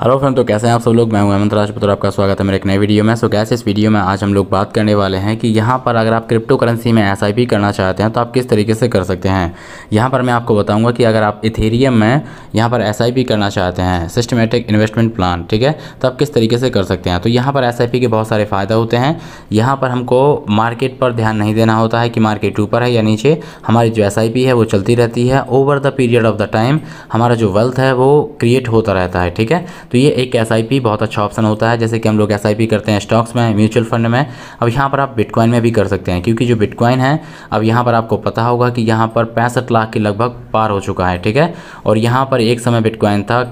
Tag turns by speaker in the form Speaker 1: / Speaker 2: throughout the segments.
Speaker 1: hello friend तो कैसे हैं आप सब लोग मैं हूं हेमंत राजपुत्र आपका स्वागत है मेरे एक नए वीडियो में सो कैसे इस वीडियो में आज हम लोग बात करने वाले हैं कि यहाँ पर अगर आप क्रिप्टो करेंसी में एस करना चाहते हैं तो आप किस तरीके से कर सकते हैं यहाँ पर मैं आपको बताऊंगा कि अगर आप इथेरियम में यहाँ पर एस करना चाहते हैं सिस्टमेटिक इन्वेस्टमेंट प्लान ठीक है तो आप किस तरीके से कर सकते हैं तो यहाँ पर एस के बहुत सारे फ़ायदा होते हैं यहाँ पर हमको मार्केट पर ध्यान नहीं देना होता है कि मार्केट ऊपर है या नीचे हमारी जो एस है वो चलती रहती है over the period of the time हमारा जो वेल्थ है वो क्रिएट होता रहता है ठीक है तो ये एक एस बहुत अच्छा ऑप्शन होता है जैसे कि हम लोग एस करते हैं स्टॉक्स में म्यूचुअल फंड में अब यहाँ पर आप बिटकॉइन में भी कर सकते हैं क्योंकि जो बिटकॉइन है अब यहाँ पर आपको पता होगा कि यहाँ पर पैंसठ लाख के लगभग पार हो चुका है ठीक है और यहाँ पर एक समय बिटकॉइन था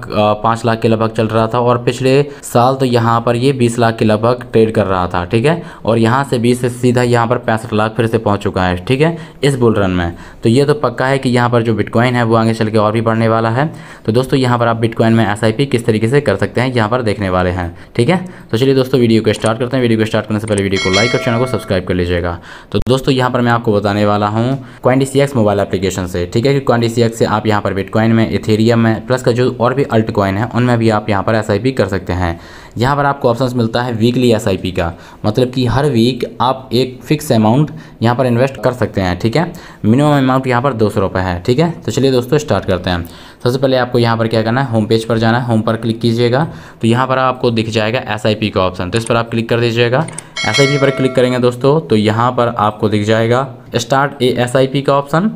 Speaker 1: पाँच लाख के लगभग चल रहा था और पिछले साल तो यहाँ पर ये बीस लाख के लगभग ट्रेड कर रहा था ठीक है और यहाँ से बीस से सीधा यहाँ पर पैंसठ लाख फिर से पहुँच चुका है ठीक है इस बुल रन में तो ये तो पक्का है कि यहाँ पर जो बिटकॉइन है वो आगे चल के और भी बढ़ने वाला है तो दोस्तों यहाँ पर आप बिटकॉइन में एस किस तरीके से कर सकते हैं यहाँ पर देखने वाले हैं ठीक है तो चलिए दोस्तों वीडियो को स्टार्ट करते हैं वीडियो को स्टार्ट करने से पहले वीडियो को लाइक और चैनल को सब्सक्राइब कर लीजिएगा तो दोस्तों यहाँ पर मैं आपको बताने वाला हूँ क्वान्टी मोबाइल एप्लीकेशन से ठीक है कि क्वान्टी से आप यहाँ पर बिटकॉइन में इथेरियम में प्लस का जो और भी अल्ट कॉइन है उनमें भी आप यहाँ पर एस कर सकते हैं यहाँ पर आपको ऑप्शन मिलता है वीकली एस का मतलब कि हर वीक आप एक फिक्स अमाउंट यहाँ पर इन्वेस्ट कर सकते हैं ठीक है मिनिमम अमाउंट यहाँ पर दो सौ है ठीक है तो चलिए दोस्तों स्टार्ट करते हैं सबसे पहले आपको यहाँ पर क्या करना है होम पेज पर जाना है होम पर क्लिक कीजिएगा तो यहाँ पर आपको दिख जाएगा एस का ऑप्शन तो इस पर आप क्लिक कर दीजिएगा एस पर क्लिक करेंगे दोस्तों तो यहाँ पर आपको दिख जाएगा स्टार्ट ए एस का ऑप्शन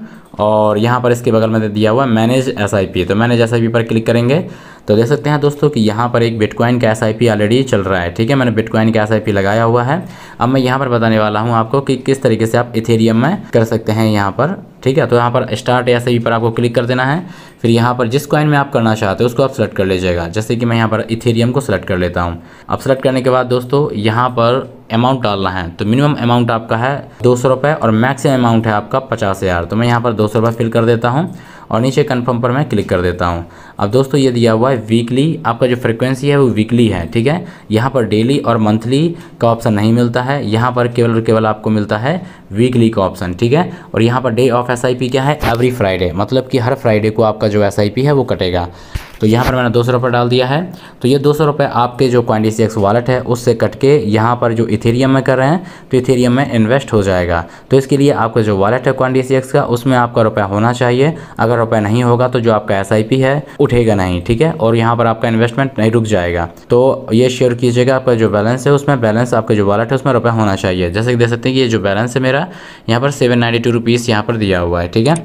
Speaker 1: और यहाँ पर इसके बगल में दिया हुआ है मैनेज एस तो मैनेज एस पर क्लिक करेंगे तो देख सकते हैं दोस्तों कि यहाँ पर एक बिटकॉइन का एस ऑलरेडी चल रहा है ठीक है मैंने बिटकॉइन का एस लगाया हुआ है अब मैं यहाँ पर बताने वाला हूँ आपको कि किस तरीके से आप इथेरियम में कर सकते हैं यहाँ पर ठीक है तो यहाँ पर स्टार्ट या सही पर आपको क्लिक कर देना है फिर यहाँ पर जिस कॉइन में आप करना चाहते हो उसको आप सेलेक्ट कर लीजिएगा जैसे कि मैं यहाँ पर इथेरियम को सेलेक्ट कर लेता हूँ अब सेलेक्ट करने के बाद दोस्तों यहाँ पर अमाउंट डालना है तो मिनिमम अमाउंट आपका है दो सौ और मैक्सिमम अमाउंट है आपका पचास हज़ार तो मैं यहाँ पर दो सौ रुपये फिल कर देता हूँ और नीचे कन्फर्म पर मैं क्लिक कर देता हूँ अब दोस्तों ये दिया हुआ है वीकली आपका जो फ्रिक्वेंसी है वो वीकली है ठीक है यहाँ पर डेली और मंथली का ऑप्शन नहीं मिलता है यहाँ पर केवल और केवल आपको मिलता है वीकली का ऑप्शन ठीक है और यहाँ पर डे ऑफ एस क्या है एवरी फ्राइडे मतलब कि हर फ्राइडे को आपका जो एस है वो कटेगा तो यहाँ पर मैंने दो सौ रुपये डाल दिया है तो ये दो सौ रुपये आपके जो क्वान्टिटी एक्स वॉलेट है उससे कट के यहाँ पर जो इथेरियम में कर रहे हैं तो इथेरियम में इन्वेस्ट हो जाएगा तो इसके लिए आपका जो वॉलेट है क्वान्टिटी एक्स का उसमें आपका रुपया होना चाहिए अगर रुपया नहीं होगा तो जो आपका एस है उठेगा नहीं ठीक है और यहाँ पर आपका इन्वेस्टमेंट नहीं रुक जाएगा तो ये शेयर कीजिएगा आपका जो बैलेंस है उसमें बैलेंस आपका जो वॉलेट है उसमें रुपया होना चाहिए जैसे कि देख सकते हैं कि ये जो बैलेंस है मेरा यहाँ पर सेवन नाइन्टी टू रुपीज़ यहाँ पर दिया हुआ है ठीक है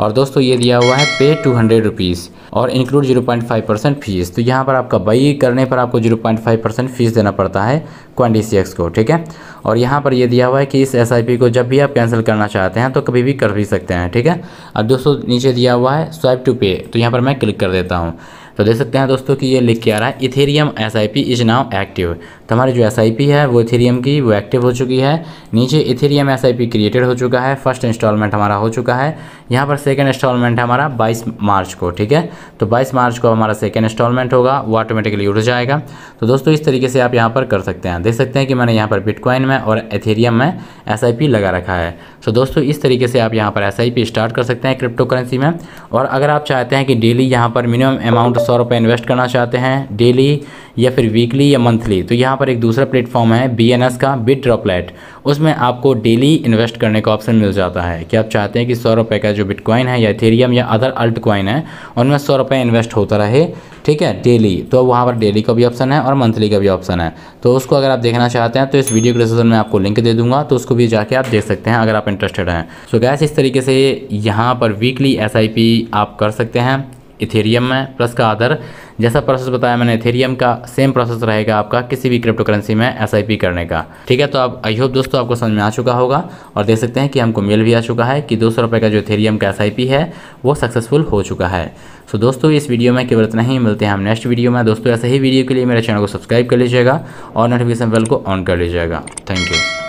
Speaker 1: और दोस्तों ये दिया हुआ है पे टू हंड्रेड रुपीज़ और include zero point five percent fees तो यहाँ पर आपका बाई करने पर आपको zero point five percent fees देना पड़ता है क्वान्टी सी एक्स को ठीक है और यहाँ पर ये दिया हुआ है कि इस एस आई पी को जब भी आप कैंसिल करना चाहते हैं तो कभी भी कर भी सकते हैं ठीक है और दोस्तों नीचे दिया हुआ है स्वाइप टू पे तो यहाँ पर मैं क्लिक कर देता हूँ तो देख सकते हैं दोस्तों कि ये लिख के आ रहा है Ethereum S I P is now active तो हमारी जो एस आई पी है वो इथेरियम की वो एक्टिव हो चुकी है नीचे Ethereum S I P created हो चुका है फर्स्ट इंस्टॉलमेंट हमारा हो चुका है यहाँ पर सेकेंड इंस्टॉलमेंट है हमारा बाईस मार्च को ठीक है तो बाईस मार्च को हमारा सेकेंड इंस्टॉलमेंट होगा वो ऑटोमेटिकली उठ जाएगा तो दोस्तों इस तरीके से आप यहाँ पर कर सकते हैं देख सकते हैं कि मैंने यहाँ पर बिटकॉइन में और एथेरियम में एस आई पी लगा रखा है तो दोस्तों इस तरीके से आप यहाँ पर एस आई पी स्टार्ट कर सकते हैं क्रिप्टो करेंसी में और अगर आप चाहते हैं कि डेली यहाँ पर मिनिमम अमाउंट सौ रुपये इन्वेस्ट करना चाहते हैं डेली या फिर वीकली या मंथली तो यहाँ पर एक दूसरा प्लेटफॉर्म है बी एन एस का बिट ड्रॉपलेट उसमें आपको डेली इन्वेस्ट करने का ऑप्शन मिल जाता है कि आप चाहते हैं कि सौ रुपये का जो बिटकॉइन है या थेरियम या अदर अल्ट क्वाइन है उनमें सौ रुपये इन्वेस्ट होता रहे ठीक है डेली तो वहाँ पर डेली का भी ऑप्शन है और मंथली का भी ऑप्शन है तो उसको अगर आप देखना चाहते हैं तो इस वीडियो के डिस्क्रिप्शन में आपको लिंक दे दूंगा तो उसको भी जाके आप देख सकते हैं अगर आप इंटरेस्टेड हैं सो so गैस इस तरीके से यहाँ पर वीकली एस आप कर सकते हैं इथेरियम में प्लस का अदर जैसा प्रोसेस बताया मैंने इथेरियम का सेम प्रोसेस रहेगा आपका किसी भी क्रिप्टो करेंसी में एस करने का ठीक है तो आप आई होप दोस्तों आपको समझ में आ चुका होगा और देख सकते हैं कि हमको मेल भी आ चुका है कि दो सौ का जो इथेरियम का एस है वो सक्सेसफुल हो चुका है सो दोस्तों इस वीडियो में केवल इतना ही मिलते हैं हम नेक्स्ट वीडियो में दोस्तों ऐसे ही वीडियो के लिए मेरे चैनल को सब्सक्राइब कर लीजिएगा और नोटिफिकेशन बेल को ऑन कर लीजिएगा थैंक यू